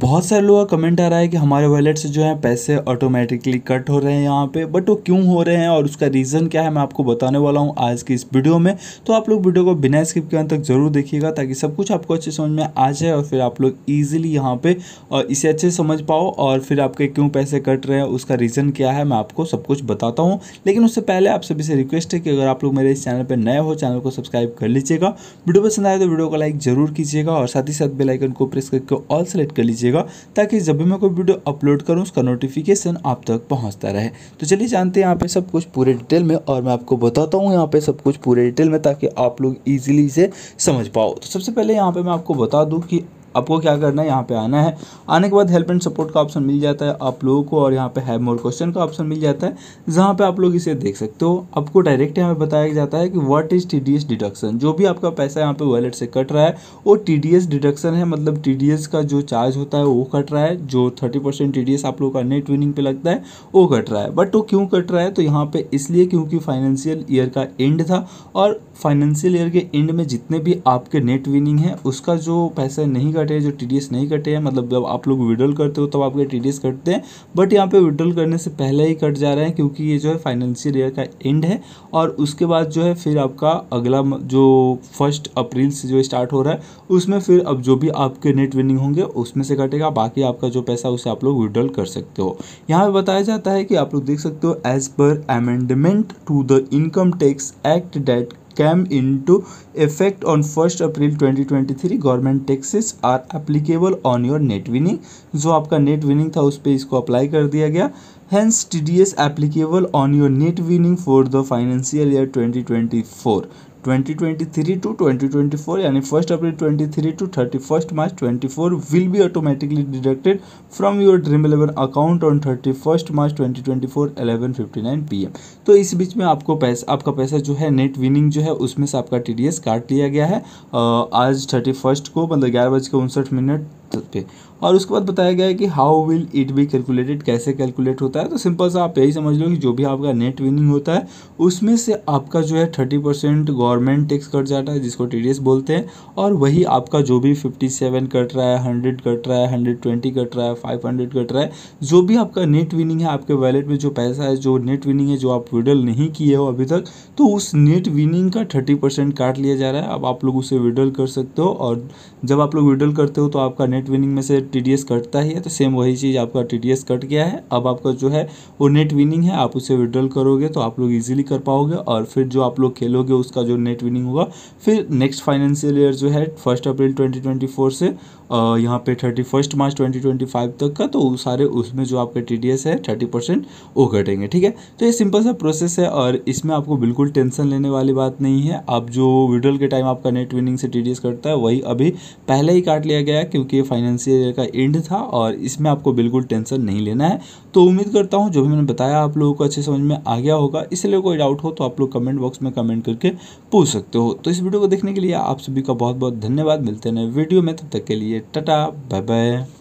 बहुत सारे लोगों का कमेंट आ रहा है कि हमारे वॉलेट से जो है पैसे ऑटोमेटिकली कट हो रहे हैं यहाँ पे बट वो क्यों हो रहे हैं और उसका रीज़न क्या है मैं आपको बताने वाला हूँ आज की इस वीडियो में तो आप लोग वीडियो को बिना स्किप के अंत तक ज़रूर देखिएगा ताकि सब कुछ आपको अच्छे समझ में आ जाए और फिर आप लोग ईजिली यहाँ पर इसे अच्छे समझ पाओ और फिर आपके क्यों पैसे कट रहे हैं उसका रीज़न क्या है मैं आपको सब कुछ बताता हूँ लेकिन उससे पहले आप सभी से रिक्वेस्ट है कि अगर आप लोग मेरे इस चैनल पर नए हो चैनल को सब्सक्राइब कर लीजिएगा वीडियो पसंद आए तो वीडियो को लाइक ज़रूर कीजिएगा और साथ ही साथ बेलाइकन को प्रेस करके ऑल सेलेक्ट कर लीजिएगा दीजिएगा ताकि जब भी मैं कोई वीडियो अपलोड करूँ उसका नोटिफिकेशन आप तक पहुँचता रहे तो चलिए जानते हैं यहाँ पर सब कुछ पूरे डिटेल में और मैं आपको बताता हूँ यहाँ पे सब कुछ पूरे डिटेल में ताकि आप लोग ईजिली इसे समझ पाओ तो सबसे पहले यहाँ पर मैं आपको बता दूँ कि आपको क्या करना है यहाँ पे आना है आने के बाद हेल्प एंड सपोर्ट का ऑप्शन मिल जाता है आप लोगों को और यहाँ पे हैव मोर क्वेश्चन का ऑप्शन मिल जाता है जहाँ पे आप लोग इसे देख सकते हो आपको डायरेक्ट यहाँ पे बताया जाता है कि व्हाट इज टी डिडक्शन जो भी आपका पैसा यहाँ पे वॉलेट से कट रहा है वो टी डिडक्शन है मतलब टी का जो चार्ज होता है वो कट रहा है जो थर्टी परसेंट आप लोग का नेट विनिंग पे लगता है वो कट रहा है बट वो क्यों कट रहा है तो यहाँ पे इसलिए क्योंकि फाइनेंशियल ईयर का एंड था और फाइनेंशियल ईयर के एंड में जितने भी आपके नेट विनिंग है उसका जो पैसा नहीं कट कटे हैं जो टी नहीं कटे हैं मतलब जब आप लोग विड्रॉल करते हो तब तो आपके टी कटते हैं बट यहाँ पे विड्रॉल करने से पहले ही कट जा रहे हैं क्योंकि ये जो है फाइनेंशियल ईयर का एंड है और उसके बाद जो है फिर आपका अगला जो फर्स्ट अप्रैल से जो स्टार्ट हो रहा है उसमें फिर अब जो भी आपके नेट विनिंग होंगे उसमें से कटेगा बाकी आपका जो पैसा उसे आप लोग विड्रॉल कर सकते हो यहाँ पर बताया जाता है कि आप लोग देख सकते हो as per amendment to the income tax act that came in to effect on first April twenty twenty three government taxes are applicable on your net winning जो आपका नेट विनिंग था उस पर इसको अप्लाई कर दिया गया hence TDS applicable on your net winning for the financial year 2024 2023 to 2024 यानी first April 23 to first March 24 will भी automatically deducted from your Dream Eleven account on first March 2024 11:59 AM तो इस बीच में आपको पैसा आपका पैसा जो है नेट विनिंग जो है उसमें से आपका एस काट लिया गया है आज थर्टी को मतलब ग्यारह बज के उनसठ मिनट तो पे और उसके बाद बताया गया है कि how will it be calculated कैसे कैलकुलेट होता है तो सिंपल सा आप यही समझ लो कि जो भी आपका नेट विनिंग होता है उसमें से आपका जो है thirty percent government tax cut जाता है जिसको टी बोलते हैं और वही आपका जो भी फिफ्टी सेवन कट रहा है हंड्रेड कट रहा है हंड्रेड ट्वेंटी कट रहा है फाइव हंड्रेड कट रहा है जो भी आपका नेट विनिंग है आपके वैलेट में जो पैसा है जो नेट विनिंग है जो आप विड्रल नहीं किए हो अभी तक तो उस नेट विनिंग का थर्टी परसेंट काट लिया जा रहा है अब आप लोग उसे विड्रल कर सकते हो और जब आप लोग विड्रल करते हो तो आपका नेट नेट विनिंग में से टी कटता ही है तो सेम वही चीज़ आपका टी कट गया है अब आपका जो है वो नेट विनिंग है आप उसे विड्रॉल करोगे तो आप लोग इजीली कर पाओगे और फिर जो आप लोग खेलोगे उसका जो नेट विनिंग होगा फिर नेक्स्ट फाइनेंशियल ईयर जो है फर्स्ट अप्रैल ट्वेंटी से यहाँ पे थर्टी फर्स्ट मार्च फाइव तक का तो सारे उसमें जो आपका टी है थर्टी परसेंट वो कटेंगे ठीक है तो ये सिंपल सा प्रोसेस है और इसमें आपको बिल्कुल टेंशन लेने वाली बात नहीं है आप जो विड्रॉल के टाइम आपका नेट विनिंग से टी कटता है वही अभी पहले ही काट लिया गया क्योंकि फाइनेंशियल ईयर का एंड था और इसमें आपको बिल्कुल टेंशन नहीं लेना है तो उम्मीद करता हूँ जो भी मैंने बताया आप लोगों को अच्छे समझ में आ गया होगा इसलिए कोई डाउट हो तो आप लोग कमेंट बॉक्स में कमेंट करके पूछ सकते हो तो इस वीडियो को देखने के लिए आप सभी का बहुत बहुत धन्यवाद मिलते हैं वीडियो में तब तक के लिए टाटा बाय बाय